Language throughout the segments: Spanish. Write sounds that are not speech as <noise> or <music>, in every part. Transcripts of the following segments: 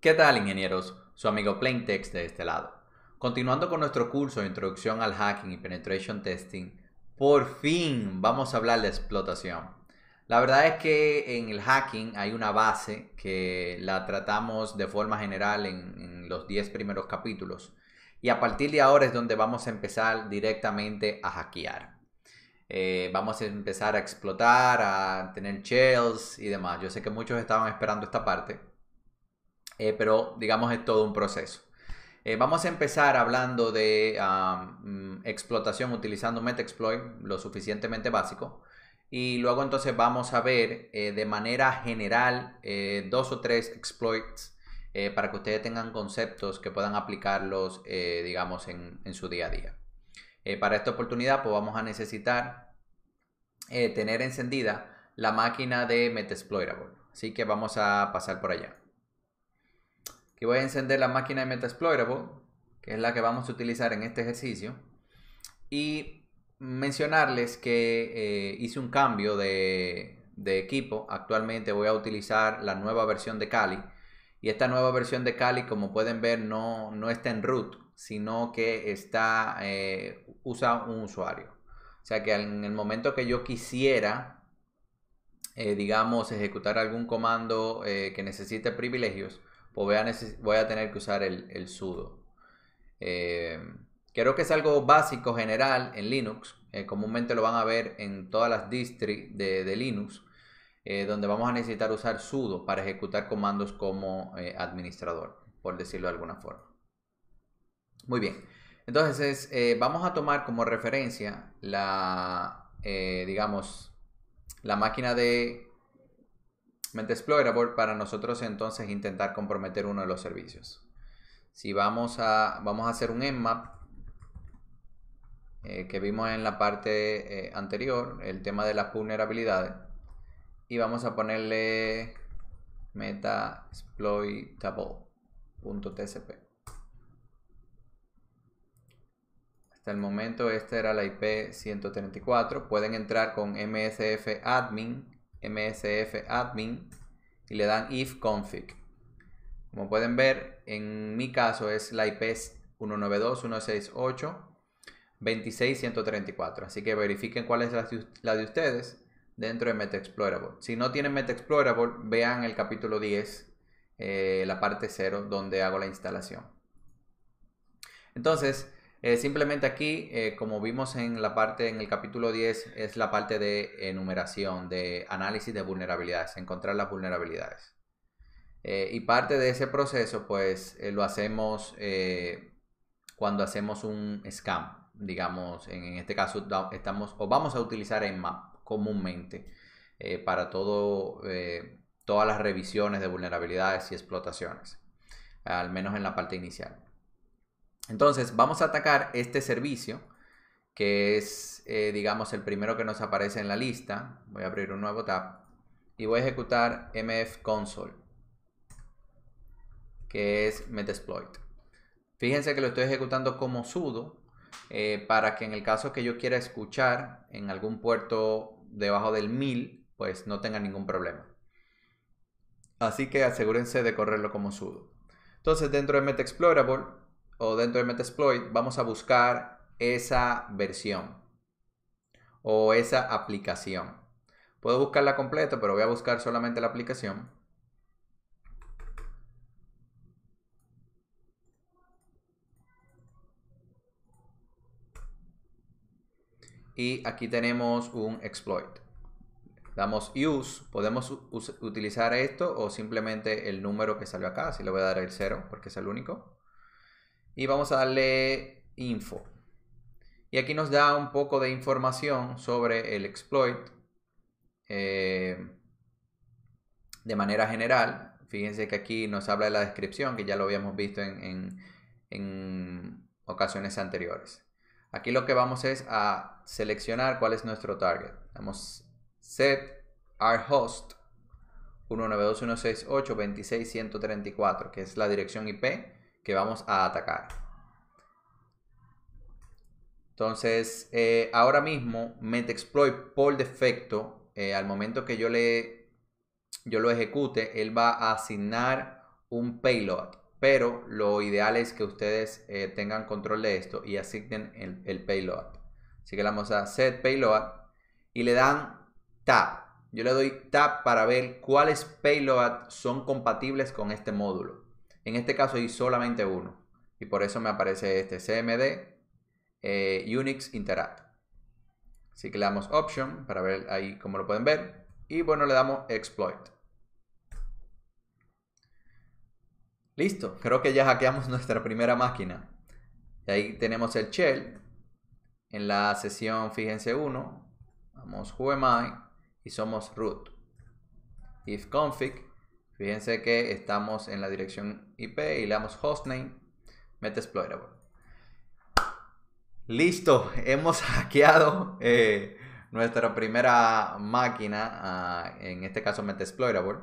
¿Qué tal, ingenieros? Su amigo Plaintext de este lado. Continuando con nuestro curso de introducción al hacking y penetration testing, por fin vamos a hablar de explotación. La verdad es que en el hacking hay una base que la tratamos de forma general en, los 10 primeros capítulos y a partir de ahora es donde vamos a empezar directamente a hackear. Eh, vamos a empezar a explotar, a tener shells y demás. Yo sé que muchos estaban esperando esta parte eh, pero digamos es todo un proceso. Eh, vamos a empezar hablando de mm, explotación utilizando Exploit lo suficientemente básico. Y luego entonces vamos a ver eh, de manera general dos o tres exploits para que ustedes tengan conceptos que puedan aplicarlos, digamos, en, su día a día. para esta oportunidad, pues vamos a necesitar tener encendida la máquina de MetaExploitable. Así que vamos a pasar por allá que voy a encender la máquina de Metaexplorable, que es la que vamos a utilizar en este ejercicio, y mencionarles que eh, hice un cambio de, equipo. Actualmente voy a utilizar la nueva versión de Kali. Y esta nueva versión de Kali, como pueden ver, no, está en root, sino que está, eh, usa un usuario. O sea que en el momento que yo quisiera, eh, digamos, ejecutar algún comando que necesite privilegios, o voy a, tener que usar el, sudo. Eh, creo que es algo básico general en Linux. Eh, comúnmente lo van a ver en todas las distri de, Linux, eh, donde vamos a necesitar usar sudo para ejecutar comandos como administrador, por decirlo de alguna forma. Muy bien. Entonces, vamos a tomar como referencia la, digamos, la máquina de exploitable para nosotros entonces intentar comprometer uno de los servicios. Si vamos a, vamos a hacer un Nmap eh, que vimos en la parte eh, anterior, el tema de las vulnerabilidades, y vamos a ponerle meta exploitable.tcp. Hasta el momento esta era la IP 134. Pueden entrar con msf admin msf admin y le dan if config. Como pueden ver, en mi caso es la IP 192.168.26.134. Así que verifiquen cuál es la de ustedes dentro de explorable Si no tienen explorable vean el capítulo 10, eh, la parte 0, donde hago la instalación. Entonces, eh, simplemente aquí, eh, como vimos en la parte, en el capítulo 10, es la parte de enumeración, de análisis de vulnerabilidades, encontrar las vulnerabilidades. Eh, y parte de ese proceso, pues, lo hacemos cuando hacemos un scan. digamos, en, este caso estamos, o vamos a utilizar map comúnmente para todo, todas las revisiones de vulnerabilidades y explotaciones, al menos en la parte inicial. Entonces, vamos a atacar este servicio, que es, eh, digamos, el primero que nos aparece en la lista. Voy a abrir un nuevo tab y voy a ejecutar mf console, que es metexploit. Fíjense que lo estoy ejecutando como sudo, eh, para que en el caso que yo quiera escuchar en algún puerto debajo del 1000, pues no tenga ningún problema. Así que asegúrense de correrlo como sudo. Entonces, dentro de MetExplorable o dentro de Metasploit vamos a buscar esa versión o esa aplicación. Puedo buscarla completa, pero voy a buscar solamente la aplicación. Y aquí tenemos un exploit. Damos use, podemos utilizar esto o simplemente el número que salió acá, así le voy a dar el 0 porque es el único y vamos a darle info. Y aquí nos da un poco de información sobre el exploit eh, de manera general. Fíjense que aquí nos habla de la descripción, que ya lo habíamos visto en, en ocasiones anteriores. Aquí lo que vamos es a seleccionar cuál es nuestro target. Damos set our host 192.168.26.134, que es la dirección IP que vamos a atacar. Entonces, eh, ahora mismo, exploit por defecto, eh, al momento que yo, le, yo lo ejecute, él va a asignar un payload. Pero lo ideal es que ustedes eh, tengan control de esto y asignen el, el payload. Así que le vamos a set payload y le dan tab. Yo le doy tab para ver cuáles payloads son compatibles con este módulo. En este caso hay solamente uno y por eso me aparece este CMD eh, Unix Interact. Así que le damos Option para ver ahí como lo pueden ver y bueno le damos Exploit. Listo, creo que ya hackeamos <laughs> nuestra primera máquina. Y ahí tenemos el shell. En la sesión, fíjense uno, vamos whoami y somos root. If config Fíjense que estamos en la dirección IP y le damos hostname, metasploitable. Listo, hemos <laughs> hackeado eh, nuestra primera máquina, ah, en este caso metasploitable.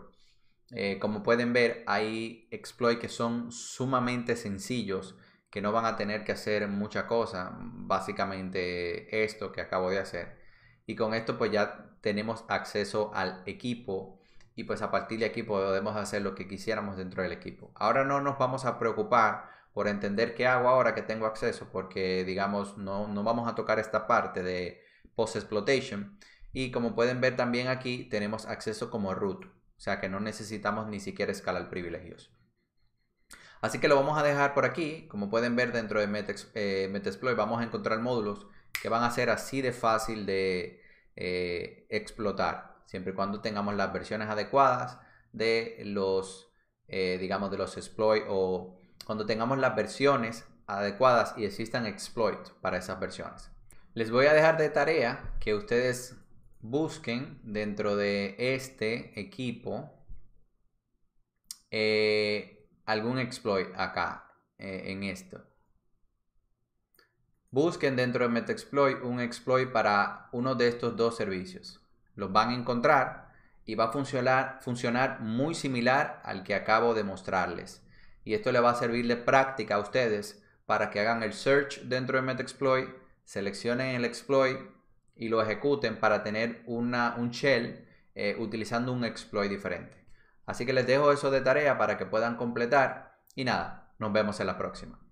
Eh, como pueden ver, hay exploits que son sumamente sencillos, que no van a tener que hacer mucha cosa, básicamente esto que acabo de hacer. Y con esto pues ya tenemos acceso al equipo y pues a partir de aquí podemos hacer lo que quisiéramos dentro del equipo. Ahora no nos vamos a preocupar por entender qué hago ahora que tengo acceso, porque digamos no, vamos a tocar esta parte de post exploitation. Y como pueden ver también aquí tenemos acceso como root, o sea que no necesitamos ni siquiera escalar privilegios. Así que lo vamos a dejar por aquí. Como pueden ver dentro de eh, Metexploit vamos a encontrar módulos que van a ser así de fácil de eh, explotar siempre y cuando tengamos las versiones adecuadas de los, eh, digamos, de los exploits o cuando tengamos las versiones adecuadas y existan exploits para esas versiones. Les voy a dejar de tarea que ustedes busquen dentro de este equipo eh, algún exploit acá eh, en esto. Busquen dentro de MetaExploit un exploit para uno de estos dos servicios los van a encontrar y va a funcionar, funcionar muy similar al que acabo de mostrarles. Y esto le va a servir de práctica a ustedes para que hagan el search dentro de MetExploit, seleccionen el exploit y lo ejecuten para tener una, un shell eh, utilizando un exploit diferente. Así que les dejo eso de tarea para que puedan completar y nada, nos vemos en la próxima.